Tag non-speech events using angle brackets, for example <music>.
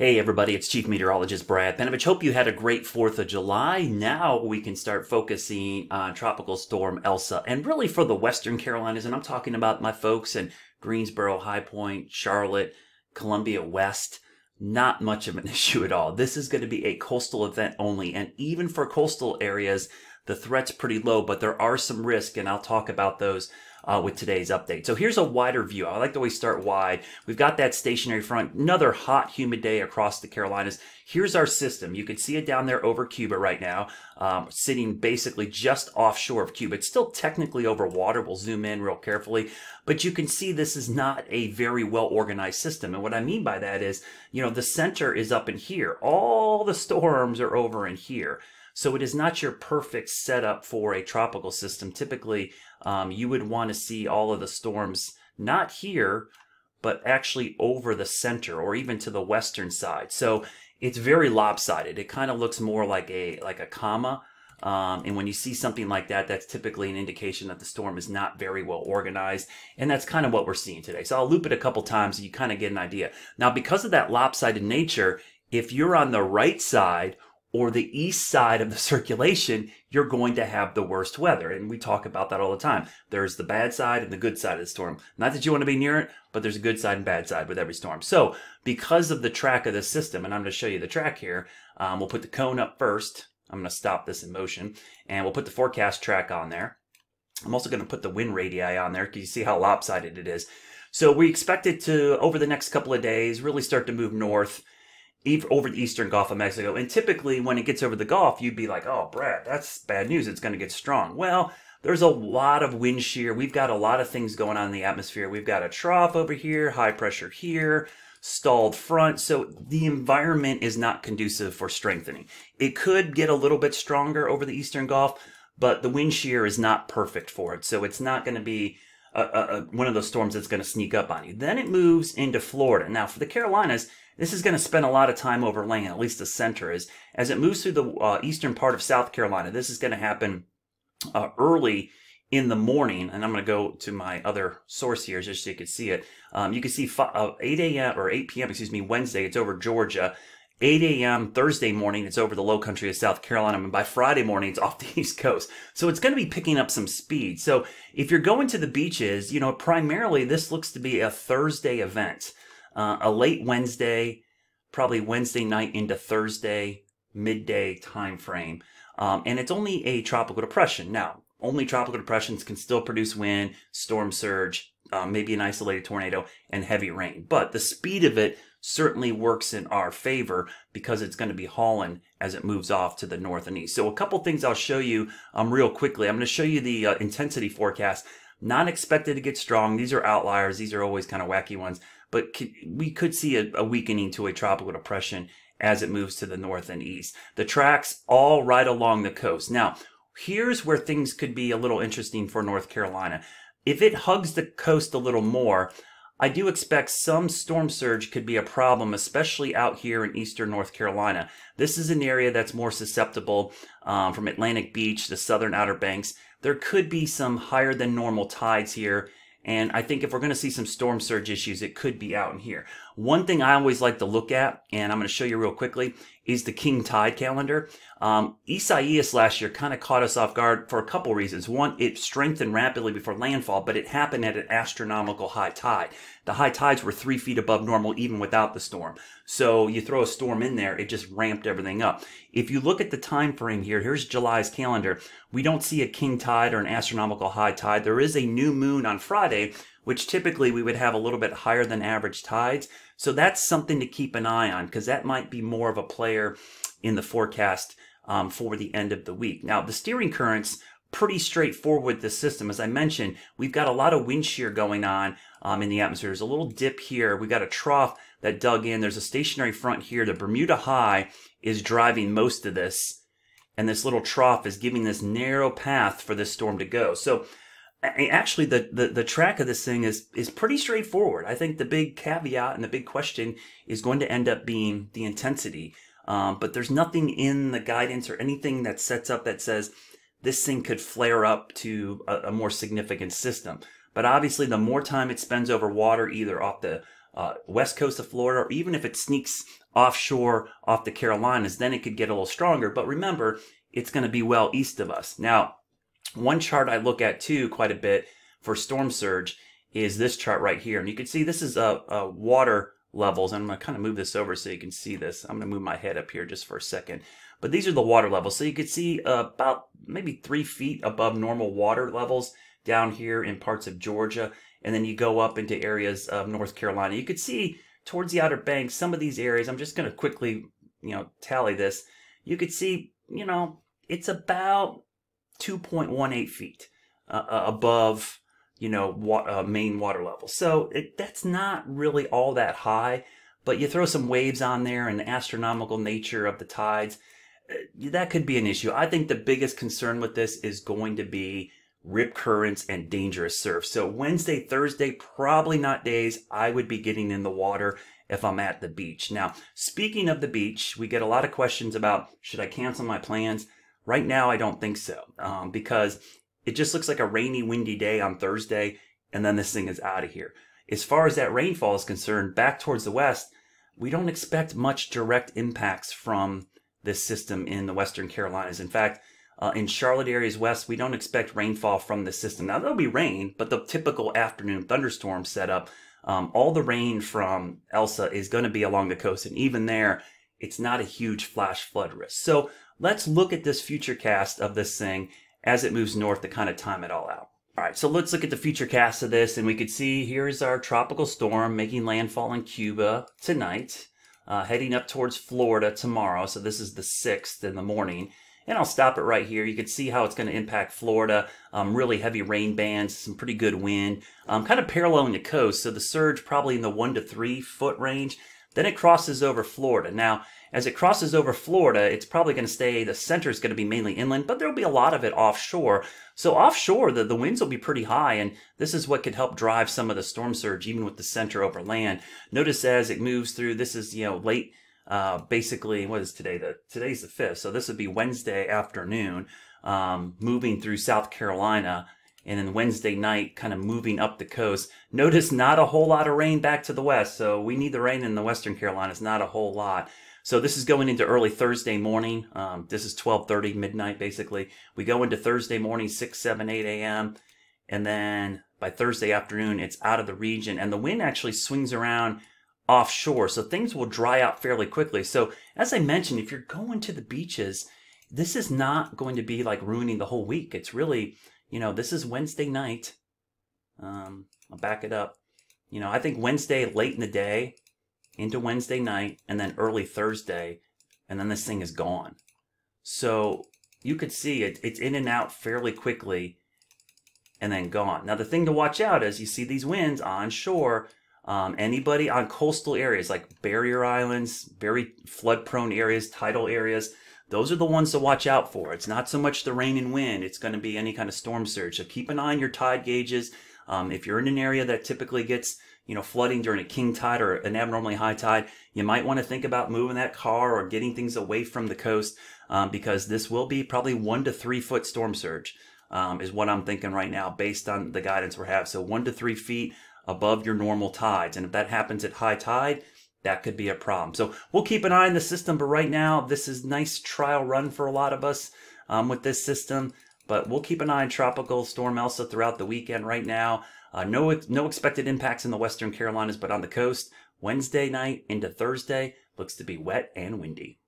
Hey everybody, it's Chief Meteorologist Brad Penovich. Hope you had a great 4th of July. Now we can start focusing on Tropical Storm Elsa and really for the Western Carolinas. And I'm talking about my folks in Greensboro, High Point, Charlotte, Columbia West. Not much of an <laughs> issue at all. This is going to be a coastal event only. And even for coastal areas, the threat's pretty low, but there are some risks and I'll talk about those uh, with today's update. So here's a wider view. I like to always start wide. We've got that stationary front, another hot, humid day across the Carolinas. Here's our system. You can see it down there over Cuba right now, um, sitting basically just offshore of Cuba. It's still technically over water. We'll zoom in real carefully, but you can see this is not a very well organized system. And what I mean by that is, you know, the center is up in here. All the storms are over in here. So it is not your perfect setup for a tropical system. Typically, um, you would want to see all of the storms not here, but actually over the center or even to the western side. So it's very lopsided. It kind of looks more like a like a comma. Um, and when you see something like that, that's typically an indication that the storm is not very well organized. And that's kind of what we're seeing today. So I'll loop it a couple times so you kind of get an idea. Now, because of that lopsided nature, if you're on the right side or the east side of the <laughs> circulation, you're going to have the worst weather. And we talk about that all the time. There's the bad side and the good side of the storm. Not that you want to be near it, but there's a good side and bad side with every storm. So because of the track of this system, and I'm going to show you the track here, um, we'll put the cone up first. I'm going to stop this in motion and we'll put the forecast track on there. I'm also going to put the wind radii on there Can you see how lopsided it is. So we expect it to, over the next couple of days, really start to move north over the eastern Gulf of Mexico. And typically, when it gets over the Gulf, you'd be like, oh, Brad, that's bad news. It's going to get strong. Well, there's a lot of wind shear. We've got a lot of things going on in the atmosphere. We've got a trough over here, high pressure here, stalled front. So the environment is not conducive for strengthening. It could get a little bit stronger over the eastern Gulf, but the wind shear is not perfect for it. So it's not going to be a, a, a, one of those storms that's going to sneak up on you. Then it moves into Florida. Now, for the Carolinas, this is going to spend a lot of time overlaying, at least the center is. As it moves through the uh, eastern part of South Carolina, this is going to happen uh, early in the morning, and I'm going to go to my other source here just so you can see it. Um, you can see 5, uh, 8 a.m. or 8 p.m. excuse me Wednesday. It's over Georgia. 8 a.m. Thursday morning, it's over the low country of South Carolina, and by Friday morning, it's <laughs> off the East Coast. So it's going to be picking up some speed. So if you're going to the beaches, you know, primarily this looks to be a Thursday event. Uh, a late Wednesday, probably Wednesday night into Thursday midday time frame, um, and it's only a tropical depression. Now, only tropical depressions can still produce wind, storm surge, uh, maybe an isolated tornado, and heavy rain. But the speed of it certainly works in our favor because it's going to be hauling as it moves off to the north and east. So a couple things I'll show you um, real quickly. I'm going to show you the uh, intensity forecast. Not expected to get strong. These are outliers. These are always kind of wacky ones but could, we could see a, a weakening to a tropical depression as it moves to the north and east. The tracks all right along the coast. Now, here's where things could be a little interesting for North Carolina. If it hugs the coast a little more, I do expect some storm surge could be a problem, especially out here in eastern North Carolina. This is an area that's more susceptible um, from Atlantic Beach, to southern Outer Banks. There could be some higher than normal tides here and I think if we're going to see some storm surge issues, it could be out in here. One thing I always like to look at, and I'm going to show you real quickly, is the king tide calendar. Um, Isaias last year kind of caught us off guard for a couple reasons. One, it strengthened rapidly before landfall, but it happened at an astronomical high tide. The high tides were three feet above normal even without the storm. So you throw a storm in there, it just ramped everything up. If you look at the time frame here, here's July's calendar. We don't see a king tide or an astronomical high tide. There is a new moon on Friday, which typically we would have a little bit higher than average tides. So that's something to keep an eye on because that might be more of a player in the forecast um, for the end of the week. Now, the steering currents pretty straightforward this system. As I mentioned, we've got a lot of wind shear going on um, in the atmosphere. There's a little dip here. We've got a trough that dug in. There's a stationary front here. The Bermuda High is driving most of this. And this little trough is giving this narrow path for this storm to go. So actually the, the, the track of this thing is is pretty straightforward. I think the big caveat and the big question is going to end up being the intensity. Um, but there's nothing in the guidance or anything that sets up that says this thing could flare up to a, a more significant system. But obviously, the more time it spends over water, either off the uh, west coast of Florida, or even if it sneaks offshore off the Carolinas, then it could get a little stronger. But remember, it's going to be well east of us. Now, one chart I look at too quite a bit for storm surge is this chart right here. And you can see this is a, uh, a uh, water levels. And I'm going to kind of move this over so you can see this. I'm going to move my head up here just for a second. But these are the water levels. So you can see uh, about maybe three feet above normal water levels down here in parts of Georgia. And then you go up into areas of North Carolina. You could see towards the Outer Banks, some of these areas, I'm just going to quickly, you know, tally this. You could see, you know, it's about 2.18 feet uh, uh, above, you know, what uh, main water level. So it, that's not really all that high, but you throw some waves on there and the astronomical nature of the tides, uh, that could be an issue. I think the biggest concern with this is going to be rip currents and dangerous surf. So Wednesday, Thursday, probably not days I would be getting in the water if I'm at the beach. Now, speaking of the beach, we get a lot of questions about should I cancel my plans? Right now, I don't think so um, because it just looks like a rainy, windy day on Thursday, and then this thing is out of here. As far as that rainfall is concerned, back towards the west, we don't expect much direct impacts from this system in the Western Carolinas. In fact, uh, in Charlotte areas west, we don't expect rainfall from the system. Now, there'll be rain, but the typical afternoon thunderstorm setup, um, all the rain from Elsa is going to be along the coast. And even there, it's not a huge flash flood risk. So let's look at this future cast of this thing as it moves north to kind of time it all out. All right, so let's look at the future cast of this, and we could see here's our tropical storm making landfall in Cuba tonight, uh, heading up towards Florida tomorrow. So this is the 6th in the morning. And I'll stop it right here. You can see how it's going to impact Florida. Um, really heavy rain bands, some pretty good wind, um, kind of paralleling the coast. So the surge probably in the one to three foot range. Then it crosses over Florida. Now, as it crosses over Florida, it's probably going to stay, the center is going to be mainly inland, but there'll be a lot of it offshore. So offshore, the, the winds will be pretty high, and this is what could help drive some of the storm surge, even with the center over land. Notice as it moves through, this is, you know, late, uh, basically, what is today? The Today's the 5th, so this would be Wednesday afternoon, um, moving through South Carolina and then Wednesday night kind of moving up the coast. Notice not a whole lot of rain back to the west, so we need the rain in the Western Carolinas, not a whole lot. So this is going into early Thursday morning. Um, this is 12:30 midnight basically. We go into Thursday morning 6, 7, 8 a.m. and then by Thursday afternoon it's out of the region and the wind actually swings around offshore. So things will dry out fairly quickly. So as I mentioned, if you're going to the beaches, this is not going to be like ruining the whole week. It's really you know, this is Wednesday night. Um, I'll back it up. You know, I think Wednesday late in the day into Wednesday night and then early Thursday, and then this thing is gone. So you could see it, it's in and out fairly quickly and then gone. Now, the thing to watch out is you see these winds on shore um, anybody on coastal areas like barrier islands, very flood prone areas, tidal areas, those are the ones to watch out for. It's not so much the rain and wind, it's going to be any kind of storm surge. So keep an eye on your tide gauges. Um, if you're in an area that typically gets you know flooding during a king tide or an abnormally high tide, you might want to think about moving that car or getting things away from the coast um, because this will be probably one to three foot storm surge. Um, is what I'm thinking right now based on the guidance we have. So one to three feet above your normal tides. And if that happens at high tide, that could be a problem. So we'll keep an eye on the system, but right now this is nice trial run for a lot of us um, with this system. But we'll keep an eye on Tropical Storm Elsa throughout the weekend right now. Uh, no, no expected impacts in the Western Carolinas, but on the coast, Wednesday night into Thursday looks to be wet and windy.